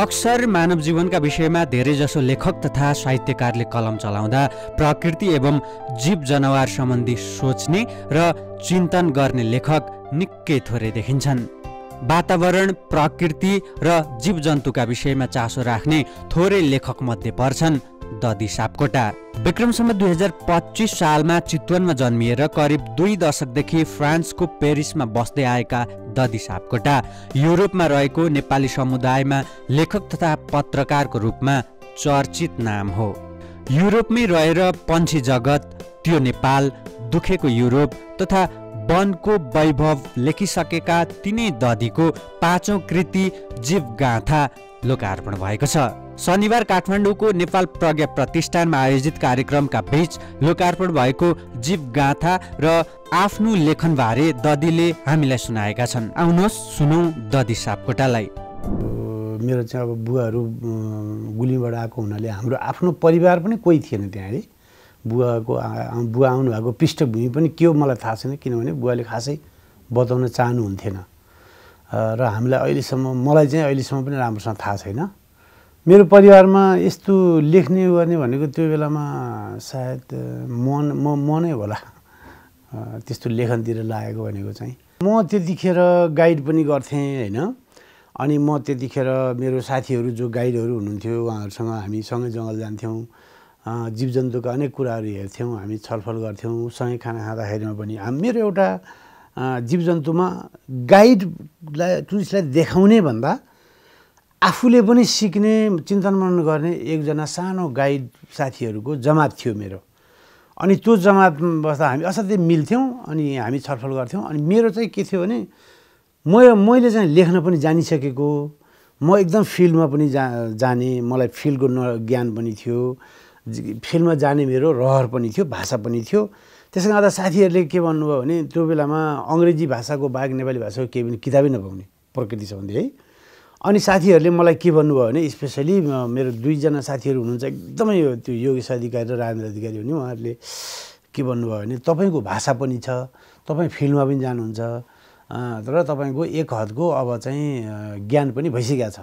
अक्सर मानव जीवनका विषयमा धेरैजसो लेखक तथा साहित्यकारले कलम चलाउँदा प्रकृति एवं जीव जनावर सम्बन्धी सोच्ने र चिन्तन गर्ने लेखक निकै थोरै देखिन्छन् वातावरण प्रकृति र जन्तुका विषयमा चासो राख्ने थोरै लेखकमध्ये पर्छन् दधी सापकोटा विक्रमसम्म दुई हजार पच्चिस सालमा चितवनमा जन्मिएर करिब दुई दशकदेखि फ्रान्सको पेरिसमा बस्दै आएका दधी सापकोटा युरोपमा रहेको नेपाली समुदायमा लेखक तथा पत्रकारको रूपमा चर्चित नाम हो युरोपमै रहेर पन्छी जगत त्यो नेपाल दुखेको युरोप तथा वनको वैभव लेखिसकेका तिनै दधीको पाँचौँ कृति जीवगाथा लोकार्पण भएको छ शनिबार काठमाडौँको नेपाल प्रज्ञा प्रतिष्ठानमा आयोजित कार्यक्रमका बीच लोकार्पण भएको जीव गाथा र आफ्नो लेखनबारे ददीले हामीलाई सुनाएका छन् आउनुहोस् सुनौ ददी सापकोटालाई मेरो चाहिँ अब बुवाहरू गुलीबाट आएको हुनाले हाम्रो आफ्नो परिवार पनि कोही थिएन त्यहाँनिर बुवाको बुवा आउनुभएको पृष्ठभूमि पनि के हो मलाई थाहा छैन किनभने बुवाले खासै बताउन चाहनुहुन्थेन र हामीलाई अहिलेसम्म मलाई चाहिँ अहिलेसम्म पनि राम्रोसँग थाहा छैन मेरो परिवारमा यस्तो लेख्ने गर्ने भनेको त्यो बेलामा सायद मन म मनै होला त्यस्तो लेखनतिर लागेको भनेको चाहिँ म त्यतिखेर गाइड पनि गर्थेँ होइन अनि म त्यतिखेर मेरो साथीहरू जो गाइडहरू हुनुहुन्थ्यो उहाँहरूसँग हामी सँगै जङ्गल जान्थ्यौँ जीवजन्तुका अनेक कुराहरू हेर्थ्यौँ हामी छलफल गर्थ्यौँ सँगै खाना खाँदाखेरिमा पनि मेरो एउटा जीवजन्तुमा गाइडलाई टुरिस्टलाई देखाउने भन्दा आफूले पनि सिक्ने चिन्तन मनन गर्ने एकजना सानो गाइड साथीहरूको जमात थियो मेरो अनि त्यो जमात बस्दा हामी असाध्यै मिल्थ्यौँ अनि हामी छलफल गर्थ्यौँ अनि मेरो चाहिँ के थियो भने म मैले चाहिँ लेख्न पनि जानिसकेको म एकदम फिल्डमा पनि जा जाने मलाई फिल्डको न ज्ञान पनि थियो फिल्डमा जाने मेरो रहर पनि थियो भाषा पनि थियो त्यसै गर्दा साथीहरूले के भन्नुभयो भने त्यो बेलामा अङ्ग्रेजी भाषाको बाहेक नेपाली भाषाको केही पनि किताबै नपाउने प्रकृति सम्बन्धी है अनि साथीहरूले मलाई के भन्नुभयो भने स्पेसली मेरो दुईजना साथीहरू हुनुहुन्छ एकदमै त्यो योगेश अधिकारी र राजेन्द्र अधिकारी हुने उहाँहरूले के भन्नुभयो भने तपाईँको भाषा पनि छ तपाईँ फिल्डमा पनि जानुहुन्छ र तपाईँको एक हदको अब चाहिँ ज्ञान पनि भइसकेको छ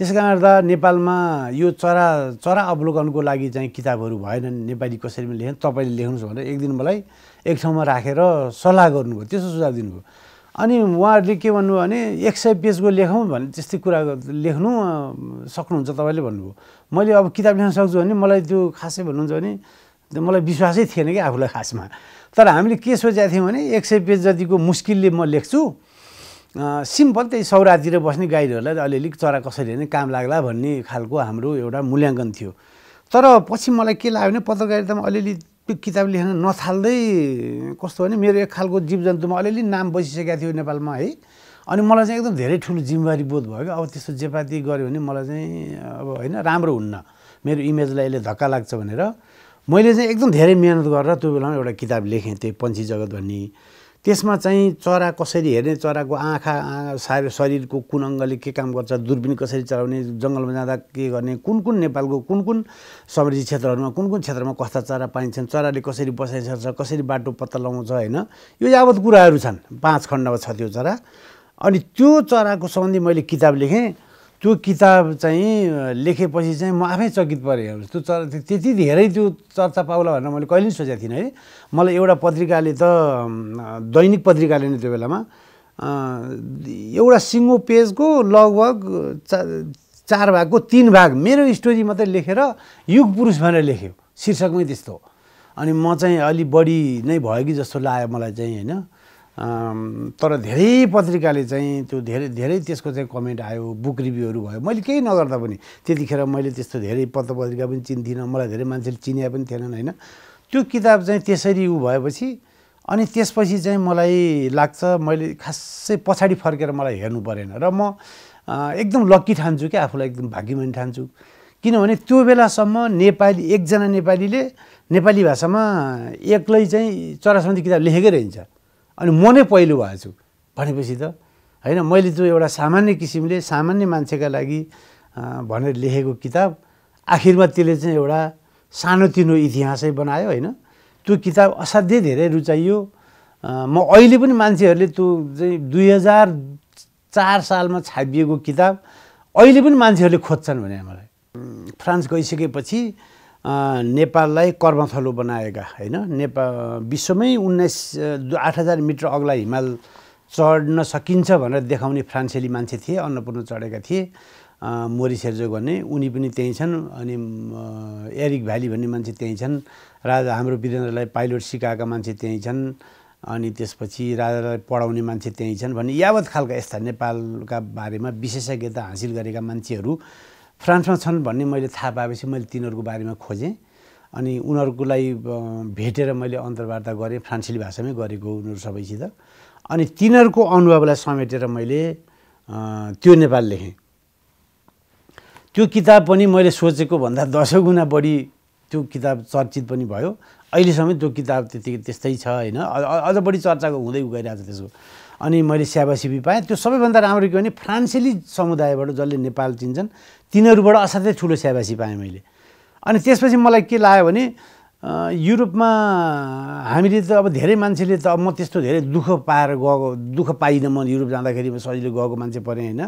त्यस गर्दा नेपालमा यो चरा चरा अवलोकनको लागि चाहिँ किताबहरू भएनन् नेपाली कसरी पनि लेखेन तपाईँले लेख्नुहोस् भनेर एक दिन मलाई एक ठाउँमा राखेर सल्लाह गर्नुभयो त्यस्तो सुझाव दिनुभयो अनि उहाँहरूले के भन्नुभयो भने एक सय पेजको लेखौँ भने त्यस्तै कुरा लेख्नु सक्नुहुन्छ तपाईँले भन्नुभयो मैले अब किताब लेख्न सक्छु भने मलाई त्यो खासै भन्नुहुन्छ भने मलाई विश्वासै थिएन कि आफूलाई खासमा तर हामीले के सोचेका थियौँ भने एक सय पेज जतिको मुस्किलले म लेख्छु सिम्पल त्यही सौरातिर बस्ने गाईहरूलाई अलिअलि चरा कसरी हेर्ने काम लाग्ला भन्ने खालको हाम्रो एउटा मूल्याङ्कन थियो तर पछि मलाई के लाग्यो भने पत्रकारितामा अलिअलि त्यो किताब लेख्न नथाल्दै कस्तो भने मेरो एक खालको जीव जन्तुमा अलिअलि नाम बसिसकेको थियो नेपालमा है अनि मलाई चाहिँ एकदम धेरै ठुलो जिम्मेवारी बोध भयो क्या अब त्यस्तो जेपाती गऱ्यो भने मलाई चाहिँ अब होइन राम्रो हुन्न मेरो इमेजलाई यसले धक्का लाग्छ भनेर मैले चाहिँ एकदम धेरै मिहिनेत गरेर त्यो बेलामा एउटा किताब लेखेँ त्यही पन्छी जगत भन्ने त्यसमा चाहिँ चरा कसरी हेर्ने चराको आँखा सार शरीरको कुन अङ्गले के काम गर्छ दुर्बिन कसरी चलाउने जङ्गलमा जाँदा के गर्ने कुन कुन नेपालको कुन कुन समृद्धि क्षेत्रहरूमा कुन कुन क्षेत्रमा कस्ता चरा पाइन्छन् चराले कसरी बसाइसक्छ कसरी बाटो पत्ता लगाउँछ होइन यो यावत कुराहरू छन् पाँच खण्डमा छ त्यो चरा अनि त्यो चराको सम्बन्धी मैले किताब लेखेँ त्यो किताब चाहिँ लेखेपछि चाहिँ म आफै चकित परेँ हेर्नुहोस् त्यो चर् त्यति धेरै त्यो चर्चा पाउला भनेर मैले कहिले पनि सोचेको थिइनँ है मलाई एउटा पत्रिकाले त दैनिक पत्रिकाले नै त्यो बेलामा एउटा सिङ्गो पेजको लगभग चा चार भागको तिन भाग मेरो स्टोरी मात्रै लेखेर युग पुरुष भनेर लेख्यो शीर्षकमै त्यस्तो अनि म चाहिँ अलि बढी नै भयो कि जस्तो लाग्यो मलाई चाहिँ होइन तर धेरै पत्रिकाले चाहिँ त्यो धेरै धेरै त्यसको चाहिँ कमेन्ट आयो बुक रिभ्यूहरू भयो मैले केही नगर्दा पनि त्यतिखेर मैले त्यस्तो धेरै पत्र पत्रिका पनि चिन्थिनँ मलाई धेरै मान्छेले चिने पनि थिएनन् होइन त्यो किताब चाहिँ त्यसरी ऊ भएपछि अनि त्यसपछि चाहिँ मलाई लाग्छ मैले खासै पछाडि फर्केर मलाई हेर्नु परेन र म एकदम लक्की ठान्छु क्या आफूलाई एकदम भाग्यमानी ठान्छु किनभने त्यो बेलासम्म नेपाली एकजना नेपालीले नेपाली भाषामा एक्लै चाहिँ चरासम्बन्धी किताब लेखेकै रहन्छ अनि म नै पहिलो भएको भनेपछि त होइन मैले त्यो एउटा सामान्य किसिमले सामान्य मान्छेका लागि भनेर लेखेको किताब आखिरमा त्यसले चाहिँ एउटा सानोतिनो इतिहासै बनायो होइन त्यो किताब असाध्यै धेरै रुचाइयो म अहिले पनि मान्छेहरूले त्यो चाहिँ दुई हजार चार सालमा छापिएको किताब अहिले पनि मान्छेहरूले खोज्छन् भने मलाई फ्रान्स गइसकेपछि नेपाललाई कर्मथलो बनाएका होइन नेपाल विश्वमै उन्नाइस आठ हजार मिटर अग्ला हिमाल चढ्न सकिन्छ भनेर देखाउने फ्रान्सेली मान्छे थिए अन्नपूर्ण चढेका थिए मोरी सेर्जो भन्ने उनी पनि त्यहीँ छन् अनि एरिक भ्याली भन्ने मान्छे त्यहीँ छन् राजा हाम्रो वीरेन्द्रलाई पाइलट सिकाएका मान्छे त्यहीँ छन् अनि त्यसपछि राजालाई पढाउने मान्छे त्यहीँ छन् भने यावत खालका यस्ता नेपालका बारेमा विशेषज्ञता हासिल गरेका मान्छेहरू फ्रान्समा छन् भन्ने मैले थाहा पाएपछि मैले तिनीहरूको बारेमा खोजेँ अनि उनीहरूकोलाई भेटेर मैले अन्तर्वार्ता गरेँ फ्रान्सेली भाषामै गरेको उनीहरू सबैसित अनि तिनीहरूको अनुभवलाई समेटेर मैले त्यो नेपाल लेखेँ त्यो किताब पनि मैले सोचेको भन्दा दसौँ गुणा बढी त्यो किताब चर्चित पनि भयो अहिलेसम्म त्यो किताब त्यति त्यस्तै छ होइन अझ बढी चर्चाको हुँदै गइरहेको छ त्यसको अनि मैले स्याबासिपी पाएँ त्यो सबैभन्दा राम्रो के भने फ्रान्सेली समुदायबाट जसले नेपाल चिन्छन् तिनीहरूबाट असाध्यै ठुलो स्याबासी पाएँ मैले अनि त्यसपछि मलाई के लाग्यो भने युरोपमा हामीले त अब धेरै मान्छेले त अब म त्यस्तो धेरै दुःख पाएर गएको दुःख पाइनँ म युरोप जाँदाखेरि सजिलो गएको मान्छे परेँ होइन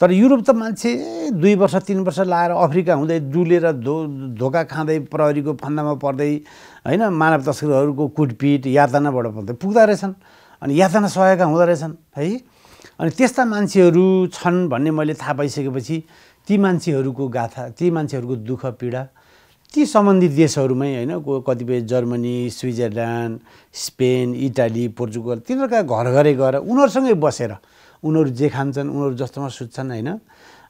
तर युरोप त मान्छे दुई वर्ष तिन वर्ष लाएर अफ्रिका हुँदै डुलेर धो धोका खाँदै प्रहरीको फन्दामा पर्दै होइन मानव तस्करहरूको कुटपिट यातनाबाट पर्दै पुग्दा रहेछन् अनि यातना सहेका हुँदो रहेछन् है अनि त्यस्ता मान्छेहरू छन् भन्ने मैले थाहा पाइसकेपछि ती मान्छेहरूको गाथा ती मान्छेहरूको दुःख पीडा ती सम्बन्धित देशहरूमै होइन कतिपय Germany Switzerland Spain Italy Portugal तिनीहरूका घर घरै गएर उनीहरूसँगै बसेर उनीहरू जे खान्छन् उनीहरू जस्तोमा सुत्छन् होइन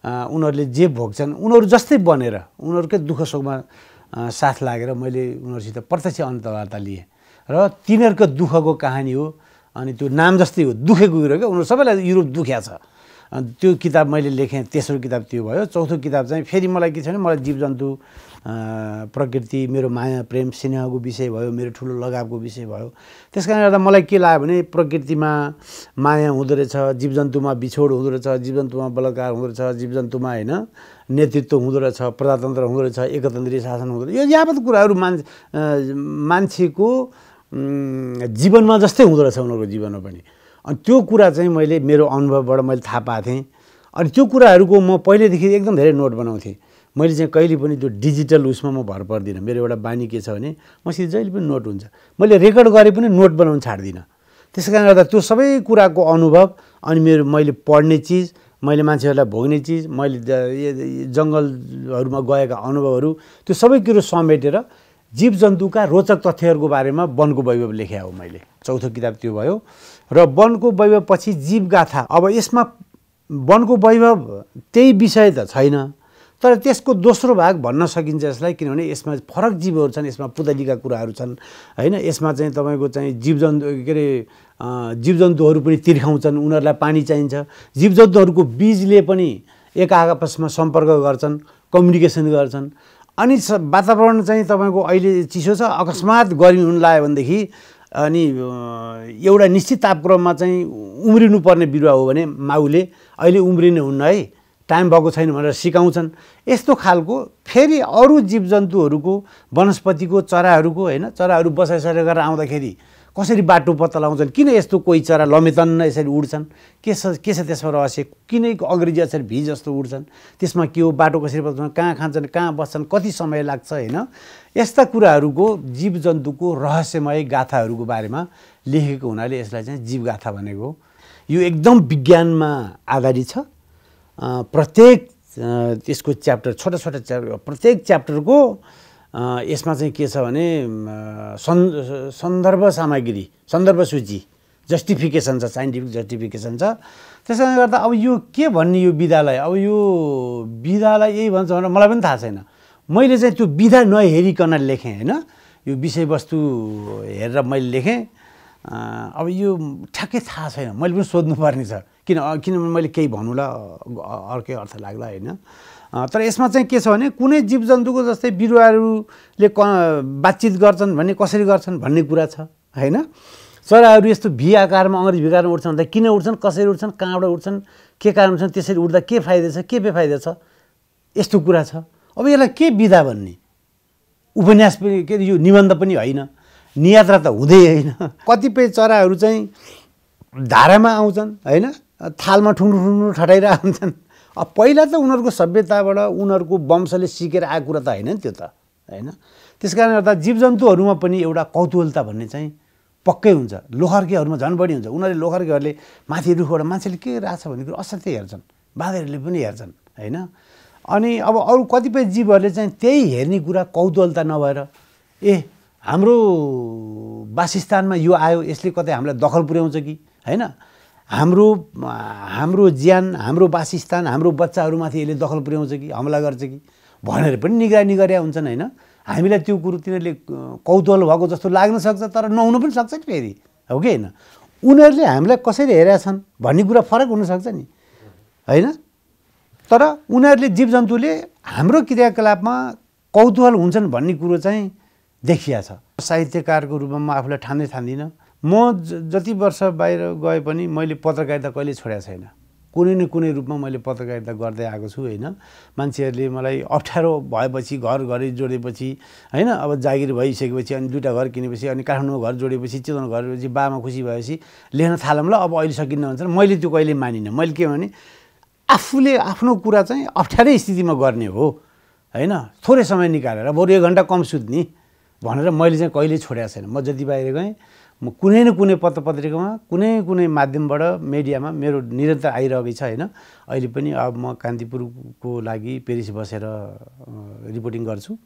उनीहरूले जे भोग्छन् उनीहरू जस्तै बनेर उनीहरूकै दुःख सुखमा साथ लागेर मैले उनीहरूसित प्रत्यक्ष अन्तर्वार्ता लिएँ र तिनीहरूको दुःखको कहानी हो अनि त्यो नाम जस्तै हो दुखेको कुरो क्या उनीहरू सबैलाई युरोप दुख्या छ अनि त्यो किताब मैले लेखेँ तेस्रो किताब त्यो भयो चौथो किताब चाहिँ फेरि मलाई के छ भने मलाई जीवजन्तु प्रकृति मेरो माया प्रेम स्नेहको विषय भयो मेरो ठुलो लगावको विषय भयो त्यस कारणले गर्दा मलाई के लाग्यो भने प्रकृतिमा माया हुँदो रहेछ जीवजन्तुमा बिछोड हुँदोरहेछ जीवजन्तुमा बलात्कार हुँदो रहेछ जीवजन्तुमा होइन नेतृत्व हुँदो रहेछ प्रजातन्त्र हुँदोरहेछ एकतन्त्रीय शासन हुँदो रहेछ यो यावत कुराहरू मान्छे मान्छेको जीवनमा जस्तै हुँदो रहेछ उनीहरूको जीवनमा पनि अनि त्यो कुरा चाहिँ मैले मेरो अनुभवबाट मैले थाहा पाएको थिएँ अनि त्यो कुराहरूको म पहिलेदेखि एकदम धेरै नोट बनाउँथेँ मैले चाहिँ कहिले पनि त्यो डिजिटल उसमा म भर पर्दिनँ मेरो एउटा बानी के छ भने मसित जहिले पनि नोट हुन्छ मैले रेकर्ड गरे पनि नोट बनाउनु छाड्दिनँ त्यस कारणले गर्दा त्यो सबै कुराको अनुभव अनि मेरो मैले पढ्ने चिज मैले मान्छेहरूलाई भोग्ने चिज मैले जङ्गलहरूमा गएका अनुभवहरू त्यो सबै कुरो समेटेर जीव जन्तुका रोचक तथ्यहरूको बारेमा वनको वैभव लेखेँ हो मैले चौथो किताब त्यो भयो र वनको वैभवपछि गाथा अब यसमा वनको वैभव त्यही विषय त छैन तर त्यसको दोस्रो भाग भन्न सकिन्छ यसलाई किनभने यसमा फरक जीवहरू छन् यसमा पुतलीका कुराहरू छन् होइन यसमा चाहिँ तपाईँको चाहिँ जीवजन्तु के अरे जीवजन्तुहरू पनि तिर्खाउँछन् उनीहरूलाई पानी चाहिन्छ जीवजन्तुहरूको बीजले पनि एक आपसमा सम्पर्क गर्छन् कम्युनिकेसन गर्छन् अनि वातावरण चाहिँ तपाईँको अहिले चिसो छ अकस्मात गर्मी हुन लाग्यो भनेदेखि अनि एउटा निश्चित तापक्रममा चाहिँ उम्रिनु पर्ने बिरुवा हो भने माउले अहिले उम्रिने हुन्न है टाइम भएको छैन भनेर सिकाउँछन् यस्तो खालको फेरि अरू जीवजन्तुहरूको वनस्पतिको चराहरूको होइन चराहरू गरेर आउँदाखेरि कसरी बाटो पत्ता लगाउँछन् किन यस्तो कोही चरा लमेतन्न यसरी उड्छन् के छ के छ त्यसमा रहस्य किन अङ्ग्रेजी अक्षर भिज जस्तो उड्छन् त्यसमा के हो बाटो कसरी पत्लाउँछन् कहाँ खान्छन् कहाँ बस्छन् कति समय लाग्छ होइन यस्ता कुराहरूको जीव जन्तुको रहस्यमय गाथाहरूको बारेमा लेखेको हुनाले यसलाई चाहिँ जीवगाथा भनेको यो एकदम विज्ञानमा आधारित छ प्रत्येक त्यसको च्याप्टर छोटा छोटा च्याप्टर प्रत्येक च्याप्टरको यसमा चाहिँ के छ भने सन् सन्दर्भ सामग्री सन्दर्भ सूची जस्टिफिकेसन छ साइन्टिफिक जस्टिफिकेसन छ त्यस कारणले गर्दा अब यो के भन्ने यो विधालाई अब यो विधालाई यही भन्छ भनेर मलाई पनि थाहा छैन मैले चाहिँ त्यो विधा नहेरिकन लेखेँ होइन यो विषयवस्तु हेरेर मैले लेखेँ अब यो ठ्याक्कै थाहा छैन मैले पनि सोध्नुपर्ने छ किन किन मैले केही भनौँला अर्कै अर्थ लाग्ला होइन तर यसमा चाहिँ के छ भने कुनै जीवजन्तुको जस्तै बिरुवाहरूले क बातचित गर्छन् भने कसरी गर्छन् भन्ने कुरा छ होइन चराहरू यस्तो भी आकारमा अङ्ग्रेजी भिकारमा उठ्छन् भन्दा किन उठ्छन् कसरी उठ्छन् कहाँबाट उठ्छन् के कारण उठ्छन् त्यसरी उठ्दा के फाइदा छ के बेफाइदा छ यस्तो कुरा छ अब यसलाई के विधा भन्ने उपन्यास पनि के यो निबन्ध पनि होइन नियात्रा त हुँदै होइन कतिपय चराहरू चाहिँ धारामा आउँछन् होइन थालमा ठुङ्नु ठुङ्नु ठटाइरहेको हुन्छन् अब पहिला त उनीहरूको सभ्यताबाट उनीहरूको वंशले सिकेर आएको कुरा त होइन नि त्यो त होइन त्यस कारणले गर्दा जीवजन्तुहरूमा पनि एउटा कौतुहलता भन्ने चाहिँ पक्कै हुन्छ लोहर्केहरूमा झन् बढी हुन्छ उनीहरूले लोखर्केहरूले माथि रुखबाट मान्छेले के रहेछ भन्ने कुरो असाध्यै हेर्छन् बाँदरहरूले पनि हेर्छन् होइन अनि अब अरू कतिपय जीवहरूले चाहिँ त्यही हेर्ने कुरा कौतुहलता नभएर ए हाम्रो वासस्थानमा यो आयो यसले कतै हामीलाई दखल पुर्याउँछ कि होइन हाम्रो हाम्रो ज्यान हाम्रो वासस्थान हाम्रो बच्चाहरूमाथि यसले दखल पुर्याउँछ कि हमला गर्छ कि भनेर पनि निगरानी गरे हुन्छन् होइन हामीलाई त्यो कुरो तिनीहरूले कौतूहल भएको जस्तो लाग्न सक्छ तर नहुनु पनि सक्छ नि फेरि हो कि होइन उनीहरूले हामीलाई कसरी हेरेका छन् भन्ने कुरा फरक हुनसक्छ नि होइन तर उनीहरूले जीव जन्तुले हाम्रो क्रियाकलापमा कौतूहल हुन्छन् भन्ने कुरो चाहिँ देखिया छ साहित्यकारको रूपमा म आफूलाई ठान्दै ठान्दिनँ म जति वर्ष बाहिर गए पनि मैले पत्रकारिता कहिले छोडेको छैन कुनै न कुनै रूपमा मैले पत्रकारिता गर्दै आएको छु होइन मान्छेहरूले मलाई अप्ठ्यारो भएपछि घर घरै जोडेपछि होइन अब जागिर भइसकेपछि अनि दुइटा घर किनेपछि अनि काठमाडौँ घर जोडेपछि चितवन घर जोडेपछि बाबामा खुसी भएपछि लेख्न थालौँ ल अब अहिले सकिन्न भन्छ मैले त्यो कहिले मानिनँ मैले के भने आफूले आफ्नो कुरा चाहिँ अप्ठ्यारै स्थितिमा गर्ने हो होइन थोरै समय निकालेर बरु एक घन्टा कम सुत्ने भनेर मैले चाहिँ कहिले छोडेको छैन म जति बाहिर गएँ म कुनै न कुनै पत्र पत्रिकामा कुनै कुनै माध्यमबाट मिडियामा मेरो निरन्तर आइरहेकै छ होइन अहिले पनि अब म कान्तिपुरको लागि पेरिस बसेर रिपोर्टिङ गर्छु